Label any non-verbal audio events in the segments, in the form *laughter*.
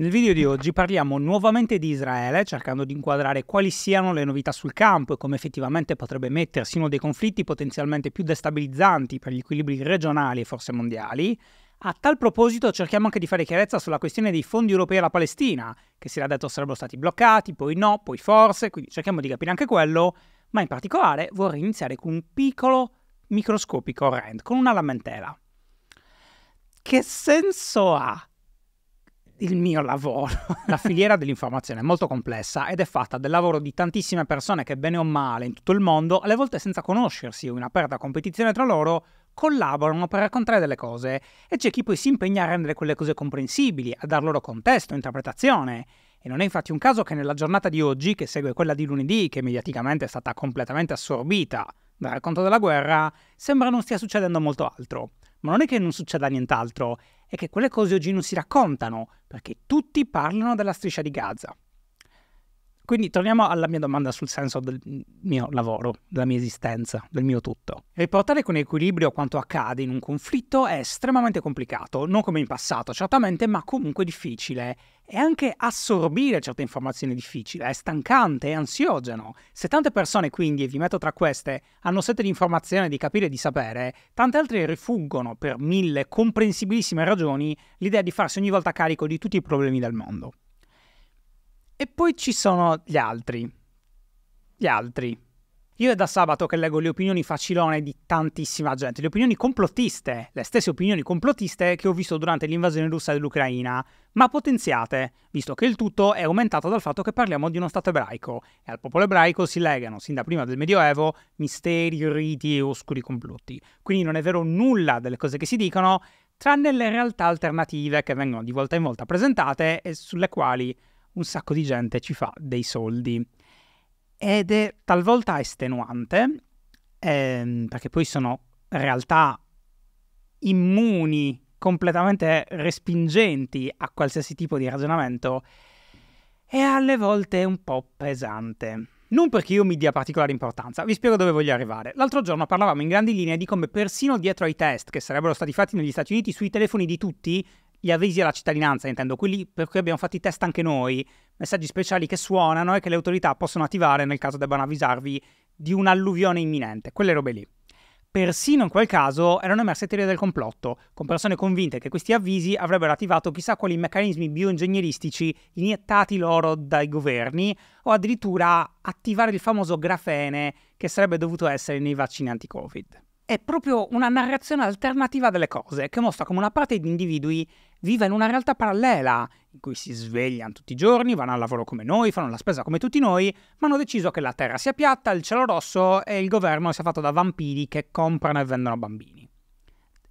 Nel video di oggi parliamo nuovamente di Israele, cercando di inquadrare quali siano le novità sul campo e come effettivamente potrebbe mettersi uno dei conflitti potenzialmente più destabilizzanti per gli equilibri regionali e forse mondiali. A tal proposito cerchiamo anche di fare chiarezza sulla questione dei fondi europei alla Palestina, che si era detto sarebbero stati bloccati, poi no, poi forse, quindi cerchiamo di capire anche quello, ma in particolare vorrei iniziare con un piccolo microscopico rant, con una lamentela. Che senso ha? il mio lavoro. La filiera dell'informazione è molto complessa ed è fatta del lavoro di tantissime persone che bene o male in tutto il mondo, alle volte senza conoscersi o in aperta competizione tra loro, collaborano per raccontare delle cose e c'è chi poi si impegna a rendere quelle cose comprensibili, a dar loro contesto, interpretazione. E non è infatti un caso che nella giornata di oggi, che segue quella di lunedì, che mediaticamente è stata completamente assorbita dal racconto della guerra, sembra non stia succedendo molto altro. Ma non è che non succeda nient'altro, è che quelle cose oggi non si raccontano, perché tutti parlano della striscia di Gaza. Quindi torniamo alla mia domanda sul senso del mio lavoro, della mia esistenza, del mio tutto. Riportare con equilibrio quanto accade in un conflitto è estremamente complicato, non come in passato certamente, ma comunque difficile. E anche assorbire certe informazioni è difficile, è stancante, è ansiogeno. Se tante persone quindi, e vi metto tra queste, hanno sete di informazione, di capire e di sapere, tante altre rifuggono per mille comprensibilissime ragioni l'idea di farsi ogni volta carico di tutti i problemi del mondo. E poi ci sono gli altri. Gli altri. Io è da sabato che leggo le opinioni facilone di tantissima gente, le opinioni complottiste, le stesse opinioni complottiste che ho visto durante l'invasione russa dell'Ucraina, ma potenziate, visto che il tutto è aumentato dal fatto che parliamo di uno Stato ebraico e al popolo ebraico si legano, sin da prima del Medioevo, misteri, riti e oscuri complotti. Quindi non è vero nulla delle cose che si dicono, tranne le realtà alternative che vengono di volta in volta presentate e sulle quali un sacco di gente ci fa dei soldi. Ed è talvolta estenuante, ehm, perché poi sono realtà immuni, completamente respingenti a qualsiasi tipo di ragionamento, e alle volte è un po' pesante. Non perché io mi dia particolare importanza, vi spiego dove voglio arrivare. L'altro giorno parlavamo in grandi linee di come persino dietro ai test che sarebbero stati fatti negli Stati Uniti sui telefoni di tutti gli avvisi alla cittadinanza, intendo, quelli per cui abbiamo fatto i test anche noi, messaggi speciali che suonano e che le autorità possono attivare nel caso debbano avvisarvi di un'alluvione imminente, quelle robe lì. Persino in quel caso erano emerse teorie del complotto, con persone convinte che questi avvisi avrebbero attivato chissà quali meccanismi bioingegneristici iniettati loro dai governi, o addirittura attivare il famoso grafene che sarebbe dovuto essere nei vaccini anti-Covid è proprio una narrazione alternativa delle cose, che mostra come una parte di individui viva in una realtà parallela, in cui si svegliano tutti i giorni, vanno al lavoro come noi, fanno la spesa come tutti noi, ma hanno deciso che la terra sia piatta, il cielo rosso e il governo sia fatto da vampiri che comprano e vendono bambini.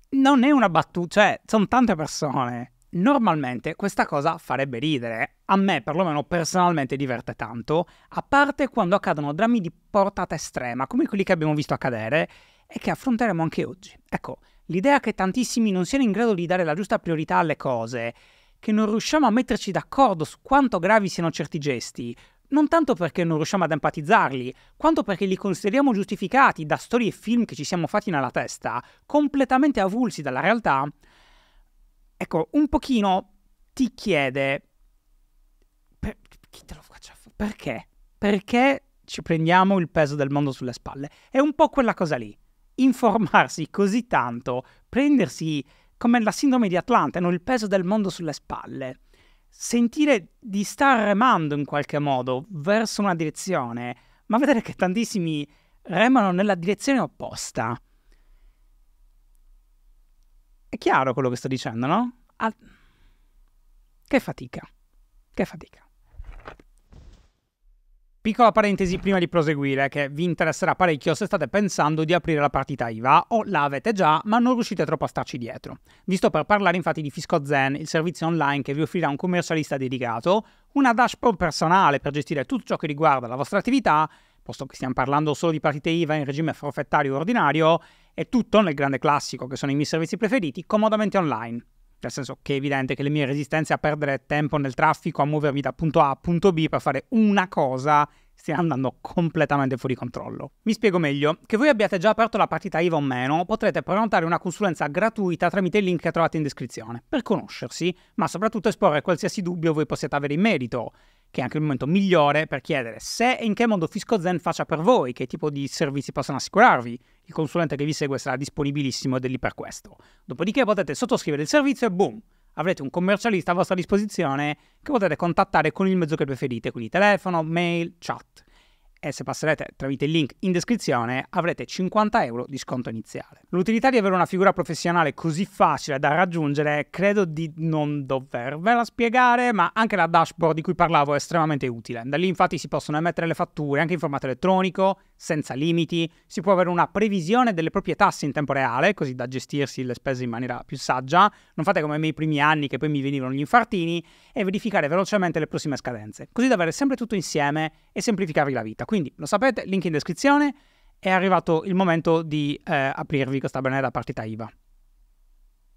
Non è una battuta, cioè, sono tante persone. Normalmente questa cosa farebbe ridere, a me perlomeno personalmente diverte tanto, a parte quando accadono drammi di portata estrema, come quelli che abbiamo visto accadere, e che affronteremo anche oggi. Ecco, l'idea che tantissimi non siano in grado di dare la giusta priorità alle cose, che non riusciamo a metterci d'accordo su quanto gravi siano certi gesti, non tanto perché non riusciamo ad empatizzarli, quanto perché li consideriamo giustificati da storie e film che ci siamo fatti nella testa, completamente avulsi dalla realtà, ecco, un pochino ti chiede... Per, chi te lo faccia? Perché? Perché ci prendiamo il peso del mondo sulle spalle? È un po' quella cosa lì informarsi così tanto, prendersi come la sindrome di Atlante, hanno il peso del mondo sulle spalle, sentire di star remando in qualche modo verso una direzione, ma vedere che tantissimi remano nella direzione opposta. È chiaro quello che sto dicendo, no? Al... Che fatica, che fatica. Piccola parentesi prima di proseguire, che vi interesserà parecchio se state pensando di aprire la partita IVA o la avete già ma non riuscite troppo a starci dietro. Vi sto per parlare infatti di Fisco Zen, il servizio online che vi offrirà un commercialista dedicato, una dashboard personale per gestire tutto ciò che riguarda la vostra attività, posto che stiamo parlando solo di partite IVA in regime forfettario ordinario, e tutto nel grande classico che sono i miei servizi preferiti, comodamente online. Nel senso che è evidente che le mie resistenze a perdere tempo nel traffico, a muovermi da punto A a punto B per fare una cosa, stiano andando completamente fuori controllo. Mi spiego meglio. Che voi abbiate già aperto la partita IVA o meno, potrete prenotare una consulenza gratuita tramite il link che trovate in descrizione, per conoscersi, ma soprattutto esporre qualsiasi dubbio voi possiate avere in merito che è anche il momento migliore per chiedere se e in che modo Fisco Zen faccia per voi, che tipo di servizi possono assicurarvi. Il consulente che vi segue sarà disponibilissimo ed è lì per questo. Dopodiché potete sottoscrivere il servizio e boom! Avrete un commercialista a vostra disposizione che potete contattare con il mezzo che preferite, quindi telefono, mail, chat e se passerete tramite il link in descrizione avrete 50 euro di sconto iniziale. L'utilità di avere una figura professionale così facile da raggiungere credo di non dovervela spiegare, ma anche la dashboard di cui parlavo è estremamente utile. Da lì infatti si possono emettere le fatture anche in formato elettronico, senza limiti, si può avere una previsione delle proprie tasse in tempo reale, così da gestirsi le spese in maniera più saggia, non fate come nei primi anni che poi mi venivano gli infartini, e verificare velocemente le prossime scadenze, così da avere sempre tutto insieme e semplificarvi la vita. Quindi, lo sapete, link in descrizione, è arrivato il momento di eh, aprirvi questa benedetta partita IVA.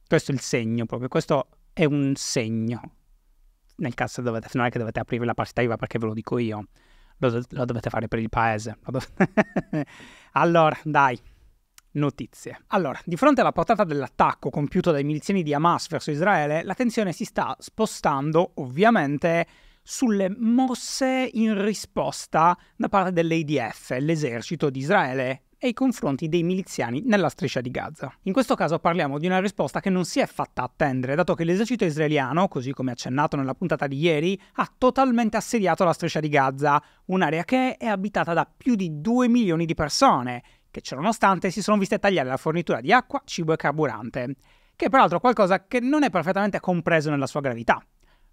Questo è il segno proprio, questo è un segno. Nel caso dovete, non è che dovete aprire la partita IVA perché ve lo dico io, lo, lo, dovete fare per il paese. *laughs* allora, dai. Notizie. Allora, di fronte alla portata dell'attacco compiuto dai miliziani di Hamas verso Israele, la tensione si sta spostando ovviamente sulle mosse in risposta da parte dell'ADF, l'esercito di Israele e i confronti dei miliziani nella striscia di Gaza. In questo caso parliamo di una risposta che non si è fatta attendere, dato che l'esercito israeliano, così come accennato nella puntata di ieri, ha totalmente assediato la striscia di Gaza, un'area che è abitata da più di 2 milioni di persone, che ciononostante si sono viste tagliare la fornitura di acqua, cibo e carburante, che è peraltro qualcosa che non è perfettamente compreso nella sua gravità.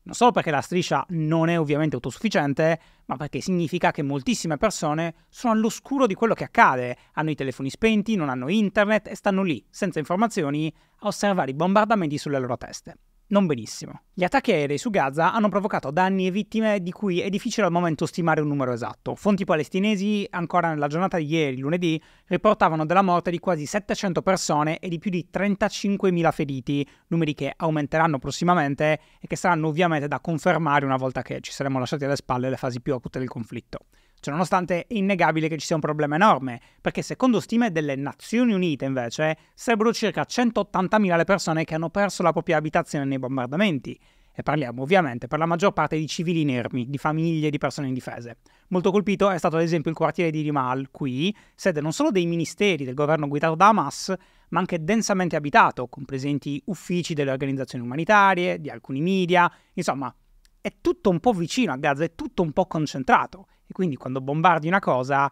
Non solo perché la striscia non è ovviamente autosufficiente, ma perché significa che moltissime persone sono all'oscuro di quello che accade, hanno i telefoni spenti, non hanno internet e stanno lì, senza informazioni, a osservare i bombardamenti sulle loro teste non benissimo. Gli attacchi aerei su Gaza hanno provocato danni e vittime di cui è difficile al momento stimare un numero esatto. Fonti palestinesi, ancora nella giornata di ieri, lunedì, riportavano della morte di quasi 700 persone e di più di 35.000 feriti, numeri che aumenteranno prossimamente e che saranno ovviamente da confermare una volta che ci saremo lasciati alle spalle le fasi più acute del conflitto. Cioè, nonostante è innegabile che ci sia un problema enorme, perché secondo stime delle Nazioni Unite, invece, sarebbero circa 180.000 le persone che hanno perso la propria abitazione nei bombardamenti. E parliamo ovviamente per la maggior parte di civili inermi, di famiglie, di persone indifese. Molto colpito è stato ad esempio il quartiere di Rimal, qui, sede non solo dei ministeri del governo guidato da Hamas, ma anche densamente abitato, con presenti uffici delle organizzazioni umanitarie, di alcuni media, insomma, è tutto un po' vicino a Gaza, è tutto un po' concentrato. E quindi quando bombardi una cosa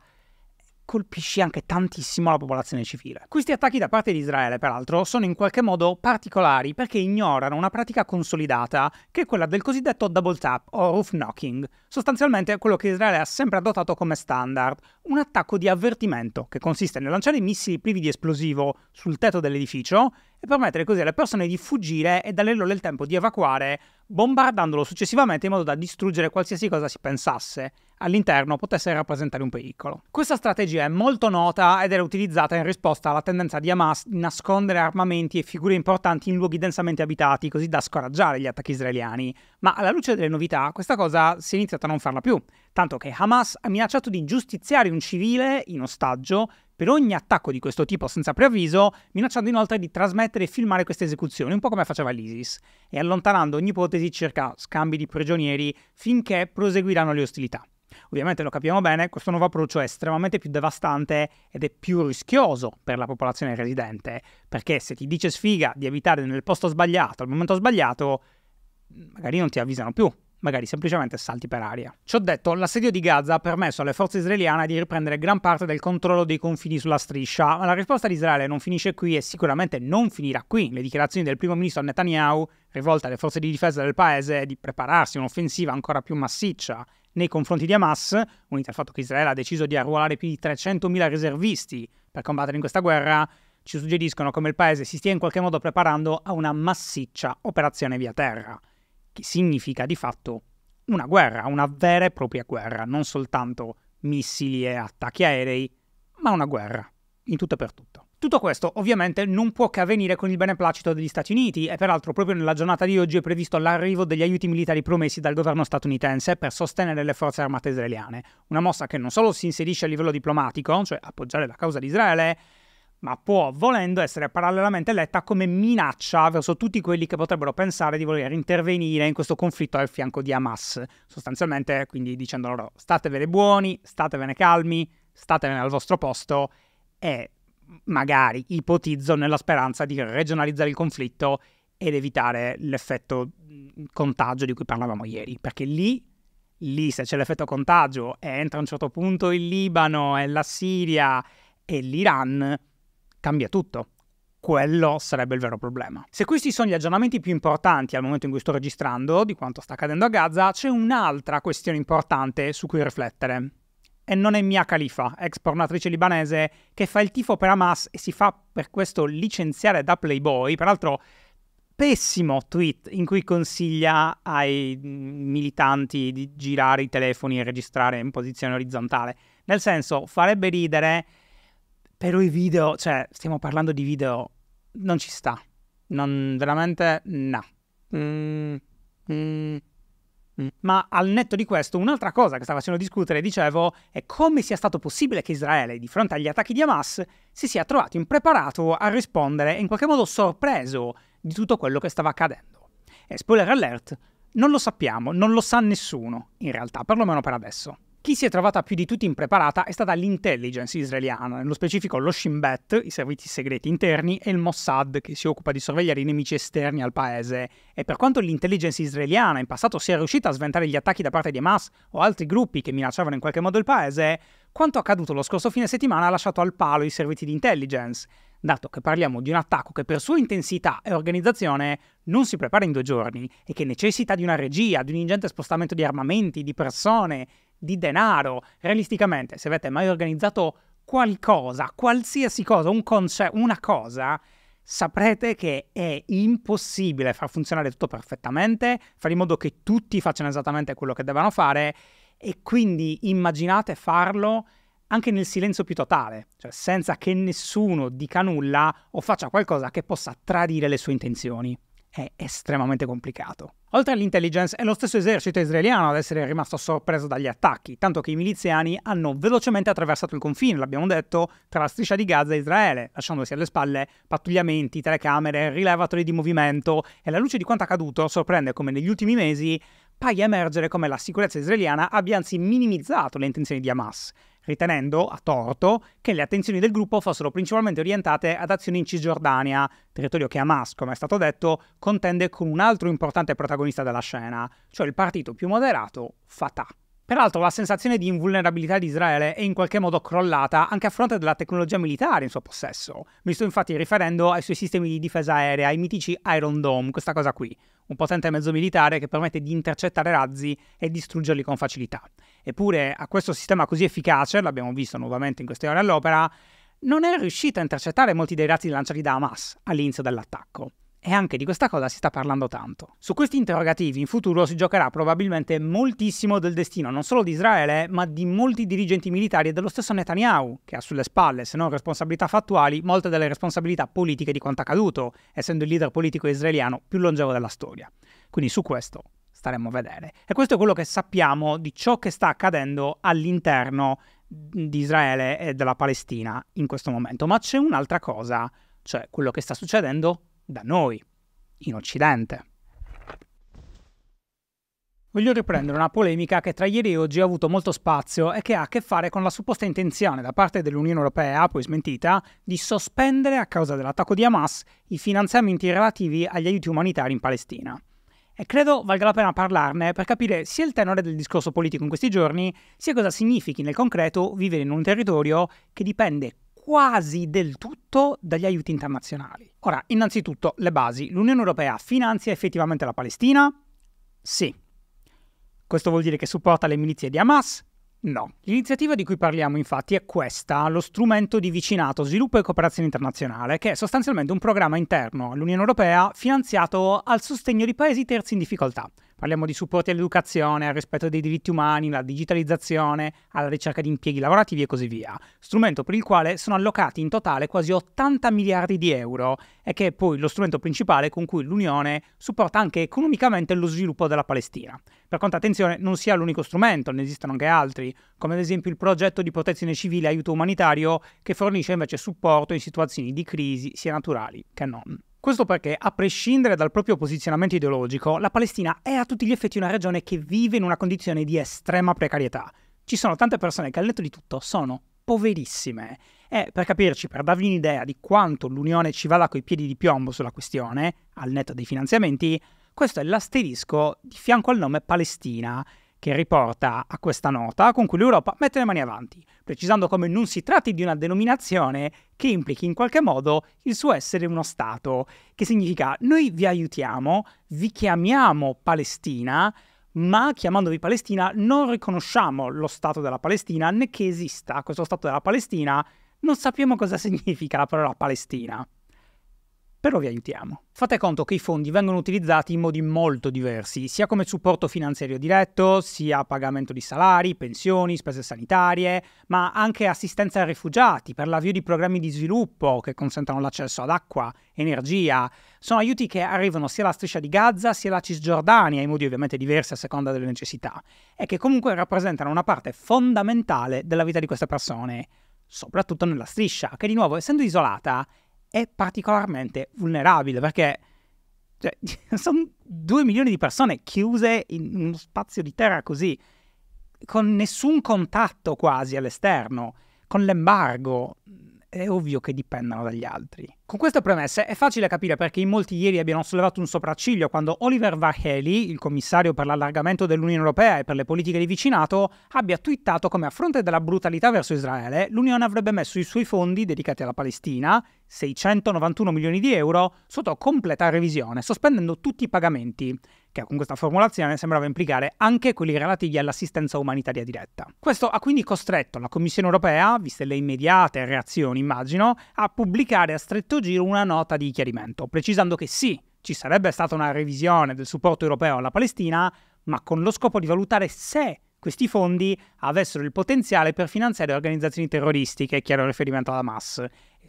colpisci anche tantissimo la popolazione civile. Questi attacchi da parte di Israele, peraltro, sono in qualche modo particolari perché ignorano una pratica consolidata, che è quella del cosiddetto double tap o roof knocking, sostanzialmente quello che Israele ha sempre adottato come standard, un attacco di avvertimento che consiste nel lanciare missili privi di esplosivo sul tetto dell'edificio e permettere così alle persone di fuggire e dare loro il tempo di evacuare, bombardandolo successivamente in modo da distruggere qualsiasi cosa si pensasse all'interno potesse rappresentare un pericolo. Questa strategia è molto nota ed era utilizzata in risposta alla tendenza di Hamas di nascondere armamenti e figure importanti in luoghi densamente abitati, così da scoraggiare gli attacchi israeliani. Ma alla luce delle novità, questa cosa si è iniziata a non farla più, tanto che Hamas ha minacciato di giustiziare un civile in ostaggio per ogni attacco di questo tipo senza preavviso, minacciando inoltre di trasmettere e filmare queste esecuzioni, un po' come faceva l'ISIS, e allontanando ogni ipotesi circa scambi di prigionieri finché proseguiranno le ostilità. Ovviamente lo capiamo bene, questo nuovo approccio è estremamente più devastante ed è più rischioso per la popolazione residente, perché se ti dice sfiga di abitare nel posto sbagliato al momento sbagliato, magari non ti avvisano più, magari semplicemente salti per aria. Ciò detto, l'assedio di Gaza ha permesso alle forze israeliane di riprendere gran parte del controllo dei confini sulla striscia, ma la risposta di Israele non finisce qui e sicuramente non finirà qui. Le dichiarazioni del primo ministro Netanyahu, rivolte alle forze di difesa del paese, di prepararsi a un'offensiva ancora più massiccia nei confronti di Hamas, unite al fatto che Israele ha deciso di arruolare più di 300.000 riservisti per combattere in questa guerra, ci suggeriscono come il paese si stia in qualche modo preparando a una massiccia operazione via terra significa di fatto una guerra, una vera e propria guerra, non soltanto missili e attacchi aerei, ma una guerra, in tutto e per tutto. Tutto questo ovviamente non può che avvenire con il beneplacito degli Stati Uniti e peraltro proprio nella giornata di oggi è previsto l'arrivo degli aiuti militari promessi dal governo statunitense per sostenere le forze armate israeliane, una mossa che non solo si inserisce a livello diplomatico, cioè appoggiare la causa di Israele, ma può, volendo, essere parallelamente letta come minaccia verso tutti quelli che potrebbero pensare di voler intervenire in questo conflitto al fianco di Hamas. Sostanzialmente, quindi dicendo loro statevene buoni, statevene calmi, statevene al vostro posto e magari ipotizzo nella speranza di regionalizzare il conflitto ed evitare l'effetto contagio di cui parlavamo ieri, perché lì lì se c'è l'effetto contagio e entra a un certo punto il Libano e la Siria e l'Iran, cambia tutto. Quello sarebbe il vero problema. Se questi sono gli aggiornamenti più importanti al momento in cui sto registrando di quanto sta accadendo a Gaza, c'è un'altra questione importante su cui riflettere. E non è Mia Khalifa, ex pornatrice libanese, che fa il tifo per Hamas e si fa per questo licenziare da Playboy, peraltro pessimo tweet in cui consiglia ai militanti di girare i telefoni e registrare in posizione orizzontale. Nel senso, farebbe ridere però i video, cioè, stiamo parlando di video, non ci sta. Non, veramente, no. Mm, mm, mm. Ma al netto di questo, un'altra cosa che sta facendo discutere, dicevo, è come sia stato possibile che Israele, di fronte agli attacchi di Hamas, si sia trovato impreparato a rispondere e in qualche modo sorpreso di tutto quello che stava accadendo. E spoiler alert, non lo sappiamo, non lo sa nessuno, in realtà, perlomeno per adesso. Chi si è trovata più di tutti impreparata è stata l'intelligence israeliana, nello specifico lo Shin Bet, i servizi segreti interni, e il Mossad, che si occupa di sorvegliare i nemici esterni al paese. E per quanto l'intelligence israeliana in passato sia riuscita a sventare gli attacchi da parte di Hamas o altri gruppi che minacciavano in qualche modo il paese, quanto accaduto lo scorso fine settimana ha lasciato al palo i servizi di intelligence, dato che parliamo di un attacco che per sua intensità e organizzazione non si prepara in due giorni e che necessita di una regia, di un ingente spostamento di armamenti, di persone di denaro. Realisticamente, se avete mai organizzato qualcosa, qualsiasi cosa, un conce- una cosa, saprete che è impossibile far funzionare tutto perfettamente, fare in modo che tutti facciano esattamente quello che devono fare e quindi immaginate farlo anche nel silenzio più totale, cioè senza che nessuno dica nulla o faccia qualcosa che possa tradire le sue intenzioni è estremamente complicato. Oltre all'intelligence, è lo stesso esercito israeliano ad essere rimasto sorpreso dagli attacchi, tanto che i miliziani hanno velocemente attraversato il confine, l'abbiamo detto, tra la striscia di Gaza e Israele, lasciandosi alle spalle pattugliamenti, telecamere, rilevatori di movimento e alla luce di quanto accaduto sorprende come negli ultimi mesi paia emergere come la sicurezza israeliana abbia anzi minimizzato le intenzioni di Hamas ritenendo, a torto, che le attenzioni del gruppo fossero principalmente orientate ad azioni in Cisgiordania, territorio che Hamas, come è stato detto, contende con un altro importante protagonista della scena, cioè il partito più moderato, Fatah. Peraltro la sensazione di invulnerabilità di Israele è in qualche modo crollata anche a fronte della tecnologia militare in suo possesso. Mi sto infatti riferendo ai suoi sistemi di difesa aerea, i mitici Iron Dome, questa cosa qui, un potente mezzo militare che permette di intercettare razzi e distruggerli con facilità eppure a questo sistema così efficace, l'abbiamo visto nuovamente in queste ore all'opera, non è riuscita a intercettare molti dei razzi lanciati da Hamas all'inizio dell'attacco. E anche di questa cosa si sta parlando tanto. Su questi interrogativi in futuro si giocherà probabilmente moltissimo del destino non solo di Israele, ma di molti dirigenti militari e dello stesso Netanyahu, che ha sulle spalle, se non responsabilità fattuali, molte delle responsabilità politiche di quanto accaduto, essendo il leader politico israeliano più longevo della storia. Quindi su questo staremo a vedere. E questo è quello che sappiamo di ciò che sta accadendo all'interno di Israele e della Palestina in questo momento. Ma c'è un'altra cosa, cioè quello che sta succedendo da noi, in Occidente. Voglio riprendere una polemica che tra ieri e oggi ha avuto molto spazio e che ha a che fare con la supposta intenzione da parte dell'Unione Europea, poi smentita, di sospendere a causa dell'attacco di Hamas i finanziamenti relativi agli aiuti umanitari in Palestina. E credo valga la pena parlarne per capire sia il tenore del discorso politico in questi giorni, sia cosa significhi nel concreto vivere in un territorio che dipende quasi del tutto dagli aiuti internazionali. Ora, innanzitutto, le basi. L'Unione Europea finanzia effettivamente la Palestina? Sì. Questo vuol dire che supporta le milizie di Hamas? No. L'iniziativa di cui parliamo infatti è questa, lo strumento di vicinato, sviluppo e cooperazione internazionale, che è sostanzialmente un programma interno all'Unione Europea finanziato al sostegno di paesi terzi in difficoltà. Parliamo di supporti all'educazione, al rispetto dei diritti umani, alla digitalizzazione, alla ricerca di impieghi lavorativi e così via. Strumento per il quale sono allocati in totale quasi 80 miliardi di euro e che è poi lo strumento principale con cui l'Unione supporta anche economicamente lo sviluppo della Palestina. Per quanto attenzione non sia l'unico strumento, ne esistono anche altri, come ad esempio il progetto di protezione civile e aiuto umanitario che fornisce invece supporto in situazioni di crisi sia naturali che non. Questo perché, a prescindere dal proprio posizionamento ideologico, la Palestina è a tutti gli effetti una regione che vive in una condizione di estrema precarietà. Ci sono tante persone che al netto di tutto sono poverissime. E per capirci, per darvi un'idea di quanto l'Unione ci vada coi piedi di piombo sulla questione, al netto dei finanziamenti, questo è l'asterisco di fianco al nome Palestina, che riporta a questa nota con cui l'Europa mette le mani avanti, precisando come non si tratti di una denominazione che implichi in qualche modo il suo essere uno Stato, che significa noi vi aiutiamo, vi chiamiamo Palestina, ma chiamandovi Palestina non riconosciamo lo Stato della Palestina né che esista questo Stato della Palestina, non sappiamo cosa *laughs* significa la parola Palestina però vi aiutiamo. Fate conto che i fondi vengono utilizzati in modi molto diversi, sia come supporto finanziario diretto, sia pagamento di salari, pensioni, spese sanitarie, ma anche assistenza ai rifugiati per l'avvio di programmi di sviluppo che consentano l'accesso ad acqua, energia. Sono aiuti che arrivano sia alla striscia di Gaza sia alla Cisgiordania, in modi ovviamente diversi a seconda delle necessità, e che comunque rappresentano una parte fondamentale della vita di queste persone, soprattutto nella striscia, che di nuovo essendo isolata è particolarmente vulnerabile perché cioè, *laughs* sono due milioni di persone chiuse in uno spazio di terra così, con nessun contatto quasi all'esterno, con l'embargo. È ovvio che dipendano dagli altri. Con queste premesse è facile capire perché in molti ieri abbiano sollevato un sopracciglio quando Oliver Vaheli, il commissario per l'allargamento dell'Unione Europea e per le politiche di vicinato, abbia twittato come a fronte della brutalità verso Israele, l'Unione avrebbe messo i suoi fondi dedicati alla Palestina 691 milioni di euro sotto completa revisione, sospendendo tutti i pagamenti, che con questa formulazione sembrava implicare anche quelli relativi all'assistenza umanitaria diretta. Questo ha quindi costretto la Commissione europea, viste le immediate reazioni immagino, a pubblicare a stretto giro una nota di chiarimento, precisando che sì, ci sarebbe stata una revisione del supporto europeo alla Palestina, ma con lo scopo di valutare se questi fondi avessero il potenziale per finanziare organizzazioni terroristiche, chiaro riferimento alla Hamas,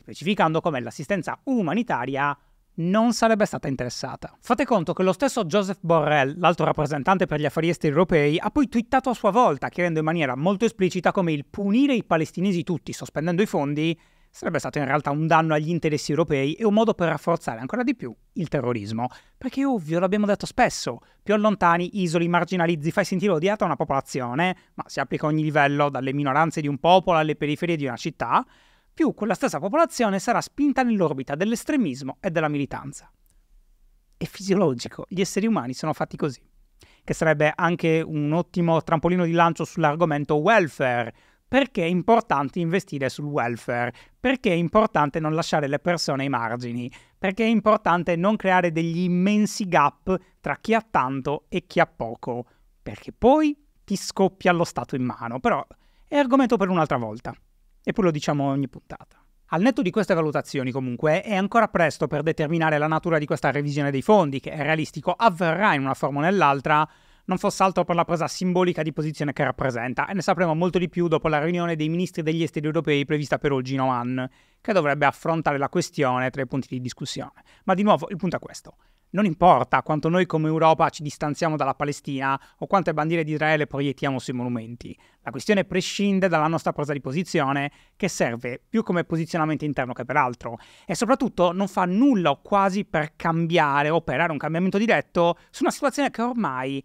specificando come l'assistenza umanitaria non sarebbe stata interessata. Fate conto che lo stesso Joseph Borrell, l'altro rappresentante per gli affari esteri europei, ha poi twittato a sua volta, chiedendo in maniera molto esplicita come il punire i palestinesi tutti sospendendo i fondi sarebbe stato in realtà un danno agli interessi europei e un modo per rafforzare ancora di più il terrorismo. Perché è ovvio, l'abbiamo detto spesso, più allontani, isoli, marginalizzi, fai sentire odiata una popolazione, ma si applica a ogni livello, dalle minoranze di un popolo alle periferie di una città, più quella stessa popolazione sarà spinta nell'orbita dell'estremismo e della militanza. È fisiologico, gli esseri umani sono fatti così, che sarebbe anche un ottimo trampolino di lancio sull'argomento welfare. Perché è importante investire sul welfare? Perché è importante non lasciare le persone ai margini? Perché è importante non creare degli immensi gap tra chi ha tanto e chi ha poco? Perché poi ti scoppia lo Stato in mano. Però è argomento per un'altra volta. Eppure lo diciamo ogni puntata. Al netto di queste valutazioni, comunque, è ancora presto per determinare la natura di questa revisione dei fondi, che è realistico avverrà in una forma o nell'altra, non fosse altro per la presa simbolica di posizione che rappresenta, e ne sapremo molto di più dopo la riunione dei ministri degli esteri europei prevista per oggi in Oman, che dovrebbe affrontare la questione tra i punti di discussione. Ma di nuovo, il punto è questo non importa quanto noi come Europa ci distanziamo dalla Palestina o quante bandiere di Israele proiettiamo sui monumenti. La questione prescinde dalla nostra presa di posizione, che serve più come posizionamento interno che per altro, e soprattutto non fa nulla o quasi per cambiare o operare un cambiamento diretto su una situazione che ormai,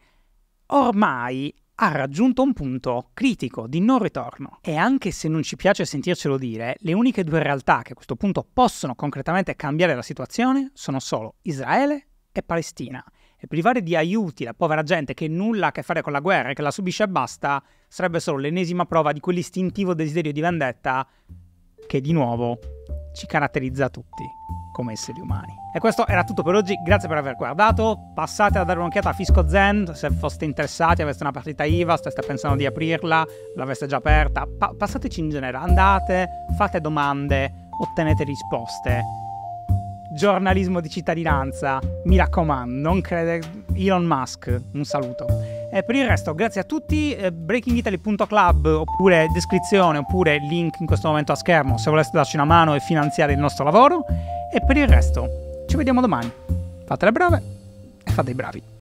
ormai ha raggiunto un punto critico di non ritorno. E anche se non ci piace sentircelo dire, le uniche due realtà che a questo punto possono concretamente cambiare la situazione sono solo Israele e Palestina. E privare di aiuti la povera gente che nulla ha a che fare con la guerra e che la subisce e basta, sarebbe solo l'ennesima prova di quell'istintivo desiderio di vendetta che di nuovo ci caratterizza tutti come esseri umani. E questo era tutto per oggi, grazie per aver guardato, passate a dare un'occhiata a Fisco Zen se foste interessati, aveste una partita IVA, state pensando di aprirla, l'aveste già aperta, pa- passateci in genere, andate, fate domande, ottenete risposte giornalismo di cittadinanza, mi raccomando, non crede Elon Musk, un saluto. E per il resto, grazie a tutti, eh, breakingitaly.club oppure descrizione oppure link in questo momento a schermo se voleste darci una mano e finanziare il nostro lavoro. E per il resto, ci vediamo domani. Fate le brave e fate i bravi.